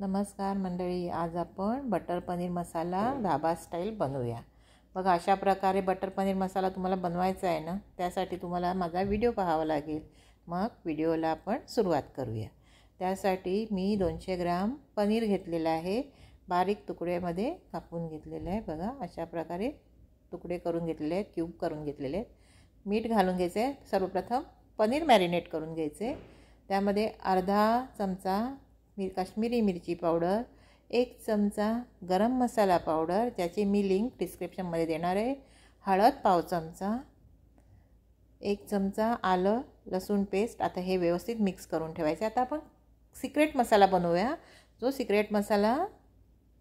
नमस्कार मंडळी आज आपण बटर पनीर मसाला धाबा स्टाईल बनवूया बघा अशा प्रकारे बटर पनीर मसाला तुम्हाला बनवायचा आहे ना त्यासाठी तुम्हाला माझा व्हिडिओ पाहावा लागेल मग व्हिडिओला आपण सुरुवात करूया त्यासाठी मी दोनशे ग्राम पनीर घेतलेलं आहे बारीक तुकड्यामध्ये कापून घेतलेलं आहे बघा अशा प्रकारे तुकडे करून घेतलेले आहेत क्यूब करून घेतलेले आहेत मीठ घालून घ्यायचं आहे सर्वप्रथम पनीर मॅरिनेट करून घ्यायचे त्यामध्ये अर्धा चमचा मी काश्मीरी मिरची पावडर एक चमचा गरम मसाला पावडर ज्याचे मी लिंक डिस्क्रिप्शनमध्ये देणार आहे हळद पाव चमचा एक चमचा आलं लसूण पेस्ट आता हे व्यवस्थित मिक्स करून ठेवायचं आता आपण सिक्रेट मसाला बनवूया जो सिक्रेट मसाला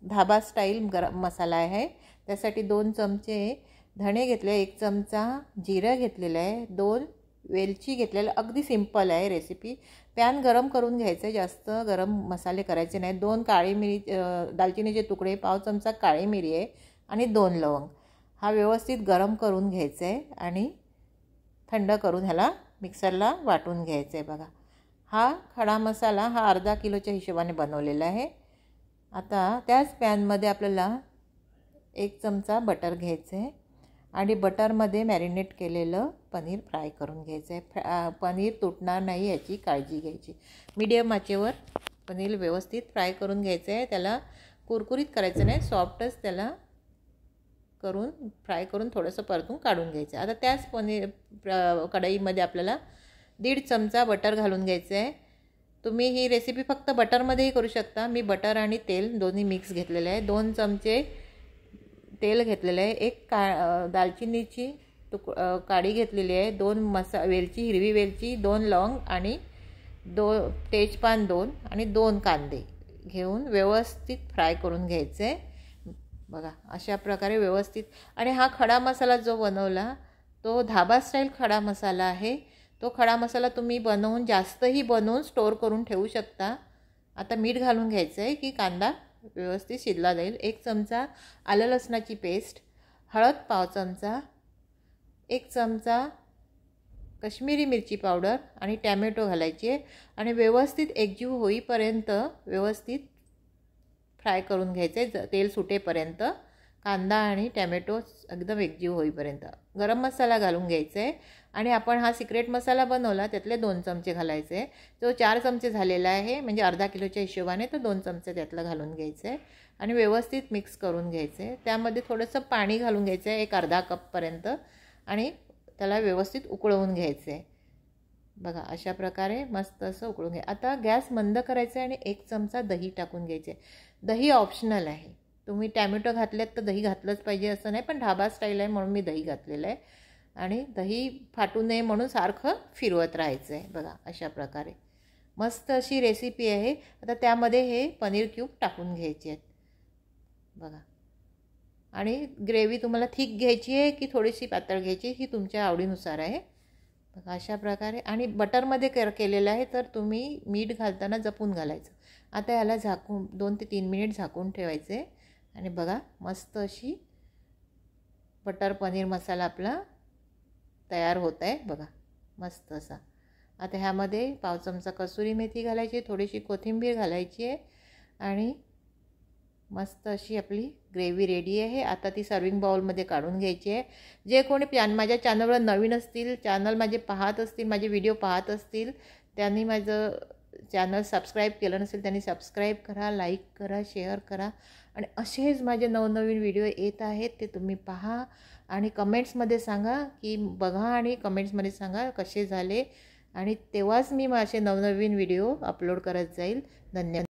धाबा स्टाईल गरम मसाला आहे त्यासाठी दोन चमचे धणे घेतले एक चमचा जिरं घेतलेलं आहे दोन वेलची घेतलेलं अगदी सिंपल आहे रेसिपी पॅन गरम करून घ्यायचं जास्त गरम मसाले करायचे नाही दोन काळी मिरी दालचिनीचे तुकडे पाव चमचा काळी मिरी आहे आणि दोन लवंग हा व्यवस्थित गरम करून घ्यायचा आहे आणि थंड करून ह्याला मिक्सरला वाटून घ्यायचं आहे बघा हा खडा मसाला हा अर्धा किलोच्या हिशोबाने बनवलेला आहे आता त्याच पॅनमध्ये आपल्याला एक चमचा बटर घ्यायचं आहे आणि बटरमध्ये मॅरिनेट केलेलं पनीर फ्राय करून घ्यायचं आहे फ्रा पनीर तुटणार नाही याची काळजी घ्यायची मीडियम आचेवर पनीर व्यवस्थित फ्राय करून घ्यायचं आहे त्याला कुरकुरीत करायचं नाही सॉफ्टच त्याला करून फ्राय करून थोडंसं परतून काढून घ्यायचं आहे आता त्याच पनीर कढईमध्ये आपल्याला दीड चमचा बटर घालून घ्यायचं आहे तुम्ही ही रेसिपी फक्त बटरमध्येही करू शकता मी बटर आणि तेल दोन्ही मिक्स घेतलेलं आहे दोन चमचे तेल घेतलेलं आहे एक का दालचिनीची तुक काढी घेतलेली आहे दोन मसा वेलची हिरवी वेलची दोन लॉंग आणि दो तेजपान दोन आणि दोन कांदे घेऊन व्यवस्थित फ्राय करून घ्यायचे बघा अशा प्रकारे व्यवस्थित आणि हा खडा मसाला जो बनवला तो धाबा स्टाईल खडा मसाला आहे तो खडा मसाला तुम्ही बनवून जास्तही बनवून स्टोअर करून ठेवू शकता आता मीठ घालून घ्यायचं आहे की कांदा व्यवस्थित शिजला जाईल एक चमचा आलं लसणाची पेस्ट हळद पाव चमचा एक चमचा कश्मीरी मिरची पावडर आणि टॅमॅटो घालायचे आणि व्यवस्थित एकजीव होईपर्यंत व्यवस्थित फ्राय करून घ्यायचे तेल सुटेपर्यंत कांदा आणि टॅमॅटो एकदम एकजीव होईपर्यंत गरम मसाला घालून घ्यायचा आहे आणि आपण हा सिक्रेट मसाला बनवला त्यातले दोन चमचे घालायचे जो चार चमचे झालेला आहे म्हणजे अर्धा किलोच्या हिशोबाने तर दोन चमचे त्यातलं घालून घ्यायचं आहे आणि व्यवस्थित मिक्स करून घ्यायचे त्यामध्ये थोडंसं पाणी घालून घ्यायचं आहे एक अर्धा कपपर्यंत आणि त्याला व्यवस्थित उकळवून घ्यायचं आहे बघा अशा प्रकारे मस्त असं उकळून घ्या आता गॅस मंद करायचा आहे आणि एक चमचा दही टाकून घ्यायचे आहे दही ऑप्शनल आहे तुम्ही टॅमॅटो घातल्यात तर दही घातलंच पाहिजे असं नाही पण ढाबा स्टाईल आहे म्हणून मी दही घातलेलं आहे आणि दही फाटू नये म्हणून सारखं फिरवत राहायचं आहे बघा अशा प्रकारे मस्त अशी रेसिपी आहे आता त्यामध्ये हे पनीर क्यूब टाकून घ्यायचे आहेत बघा आणि ग्रेव्ही तुम्हाला थिक घ्यायची आहे की थोडीशी पातळ घ्यायची ही तुमच्या आवडीनुसार आहे अशा प्रकारे आणि बटरमध्ये कर केलेलं आहे तर तुम्ही मीठ घालताना जपून घालायचं आता याला झाकून दोन ते तीन मिनिट झाकून ठेवायचे आणि बघा मस्त अशी बटर पनीर मसाला आपला तयार होत आहे बघा मस्त असा आता ह्यामध्ये पाव चमचा कसुरी मेथी घालायची थोडीशी कोथिंबीर घालायची आहे आणि मस्त अशी आपली ग्रेव्ही रेडी आहे आता ती सर्विंग बाउलमध्ये काढून घ्यायची आहे जे कोणी प्लॅन माझ्या चॅनलवर नवीन असतील चॅनल माझे पाहत असतील माझे व्हिडिओ पाहत असतील त्यांनी माझं चॅनल सबस्क्राईब केलं नसेल त्यांनी सबस्क्राईब करा लाईक करा शेअर करा आणि असेच माझे नवनवीन व्हिडिओ येत आहेत ते तुम्ही पहा आणि कमेंट्समध्ये सांगा की बघा आणि कमेंट्समध्ये सांगा कसे झाले आणि तेव्हाच मी माझे नवनवीन व्हिडिओ अपलोड करत जाईल धन्यवाद